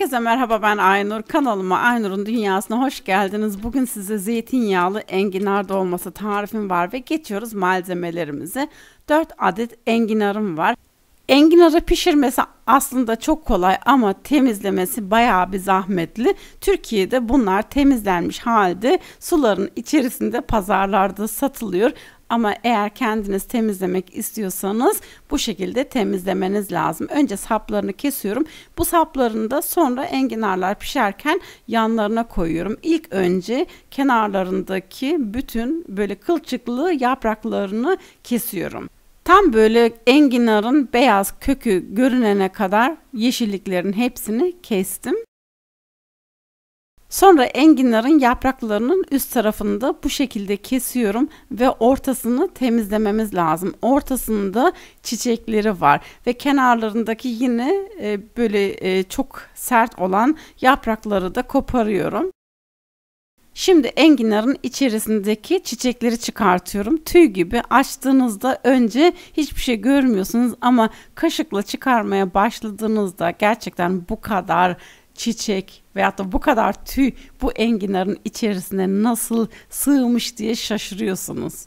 Herkese merhaba ben Aynur. Kanalıma Aynur'un dünyasına hoş geldiniz. Bugün size zeytinyağlı enginar dolması tarifim var ve geçiyoruz malzemelerimize. 4 adet enginarım var. Enginarı pişirmesi aslında çok kolay ama temizlemesi bayağı bir zahmetli. Türkiye'de bunlar temizlenmiş halde suların içerisinde pazarlarda satılıyor. Ama eğer kendiniz temizlemek istiyorsanız bu şekilde temizlemeniz lazım. Önce saplarını kesiyorum. Bu saplarını da sonra enginarlar pişerken yanlarına koyuyorum. İlk önce kenarlarındaki bütün böyle kılçıklı yapraklarını kesiyorum. Tam böyle enginarın beyaz kökü görünene kadar yeşilliklerin hepsini kestim. Sonra enginlerin yapraklarının üst tarafını da bu şekilde kesiyorum ve ortasını temizlememiz lazım. Ortasında çiçekleri var ve kenarlarındaki yine e, böyle e, çok sert olan yaprakları da koparıyorum. Şimdi enginarın içerisindeki çiçekleri çıkartıyorum. Tüy gibi açtığınızda önce hiçbir şey görmüyorsunuz ama kaşıkla çıkarmaya başladığınızda gerçekten bu kadar çiçek veyahut da bu kadar tüy bu enginarın içerisine nasıl sığmış diye şaşırıyorsunuz.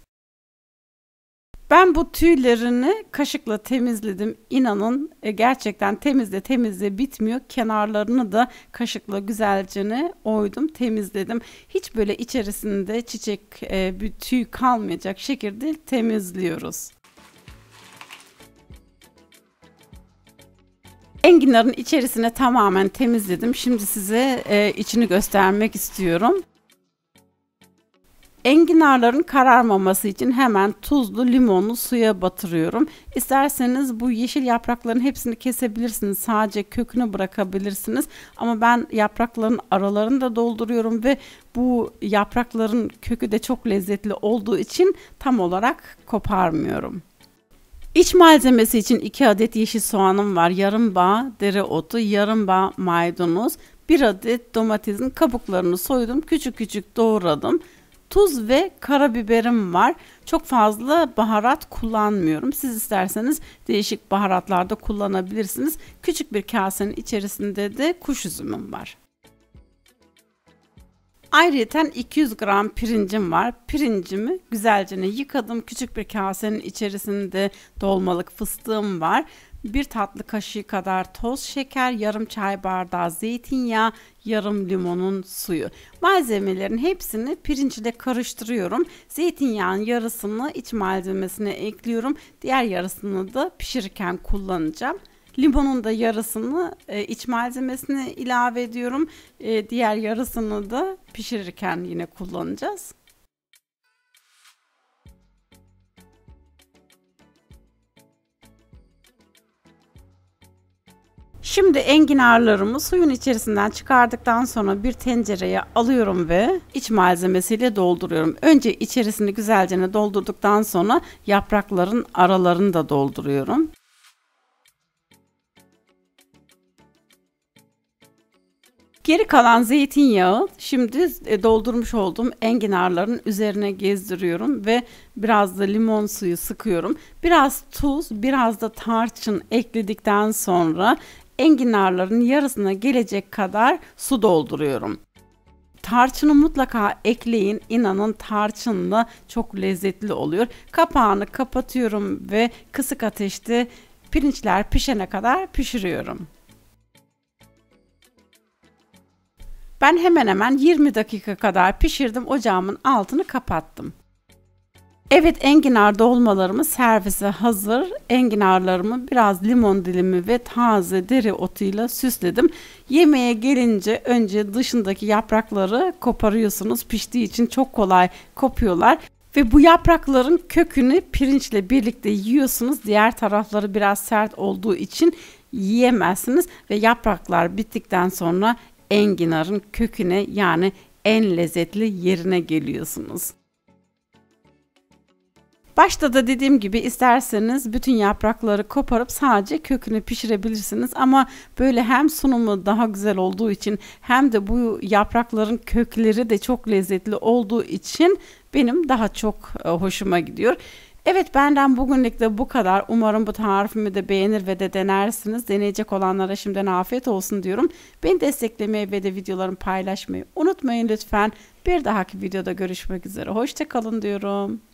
Ben bu tüylerini kaşıkla temizledim. İnanın e, gerçekten temizle temizle bitmiyor. Kenarlarını da kaşıkla güzelce oydum, temizledim. Hiç böyle içerisinde çiçek, e, bir tüy kalmayacak şekilde temizliyoruz. Enginarın içerisine tamamen temizledim. Şimdi size e, içini göstermek istiyorum. Enginarların kararmaması için hemen tuzlu limonlu suya batırıyorum. İsterseniz bu yeşil yaprakların hepsini kesebilirsiniz. Sadece kökünü bırakabilirsiniz. Ama ben yaprakların aralarını da dolduruyorum ve bu yaprakların kökü de çok lezzetli olduğu için tam olarak koparmıyorum. İç malzemesi için 2 adet yeşil soğanım var. Yarım bağ dereotu, yarım bağ maydanoz, 1 adet domatesin kabuklarını soydum. Küçük küçük doğradım. Tuz ve karabiberim var. Çok fazla baharat kullanmıyorum. Siz isterseniz değişik baharatlarda kullanabilirsiniz. Küçük bir kasenin içerisinde de kuş üzümüm var. Ayrıca 200 gram pirincim var. Pirincimi güzelce yıkadım. Küçük bir kasenin içerisinde dolmalık fıstığım var. Bir tatlı kaşığı kadar toz şeker, yarım çay bardağı zeytinyağı, yarım limonun suyu. Malzemelerin hepsini pirinçle karıştırıyorum. Zeytinyağın yarısını iç malzemesine ekliyorum. Diğer yarısını da pişirirken kullanacağım. Limonun da yarısını e, iç malzemesini ilave ediyorum. E, diğer yarısını da pişirirken yine kullanacağız. Şimdi enginarlarımı suyun içerisinden çıkardıktan sonra bir tencereye alıyorum ve iç malzemesiyle dolduruyorum. Önce içerisini güzelce doldurduktan sonra yaprakların aralarını da dolduruyorum. Geri kalan zeytinyağı şimdi e, doldurmuş olduğum enginarların üzerine gezdiriyorum ve biraz da limon suyu sıkıyorum. Biraz tuz, biraz da tarçın ekledikten sonra enginarların yarısına gelecek kadar su dolduruyorum. Tarçını mutlaka ekleyin. İnanın tarçınla çok lezzetli oluyor. Kapağını kapatıyorum ve kısık ateşte pirinçler pişene kadar pişiriyorum. Ben hemen hemen 20 dakika kadar pişirdim ocağımın altını kapattım. Evet enginar dolmalarımı servise hazır. Enginarlarımı biraz limon dilimi ve taze deri otuyla süsledim. Yemeğe gelince önce dışındaki yaprakları koparıyorsunuz. Piştiği için çok kolay kopuyorlar. Ve bu yaprakların kökünü pirinçle birlikte yiyorsunuz. Diğer tarafları biraz sert olduğu için yiyemezsiniz ve yapraklar bittikten sonra enginarın köküne yani en lezzetli yerine geliyorsunuz. Başta da dediğim gibi isterseniz bütün yaprakları koparıp sadece kökünü pişirebilirsiniz ama böyle hem sunumu daha güzel olduğu için hem de bu yaprakların kökleri de çok lezzetli olduğu için benim daha çok e, hoşuma gidiyor. Evet benden bugünlük de bu kadar. Umarım bu tarifimi de beğenir ve de denersiniz. Deneyecek olanlara şimdiden afiyet olsun diyorum. Beni desteklemeyi ve de videolarımı paylaşmayı unutmayın lütfen. Bir dahaki videoda görüşmek üzere. Hoşçakalın diyorum.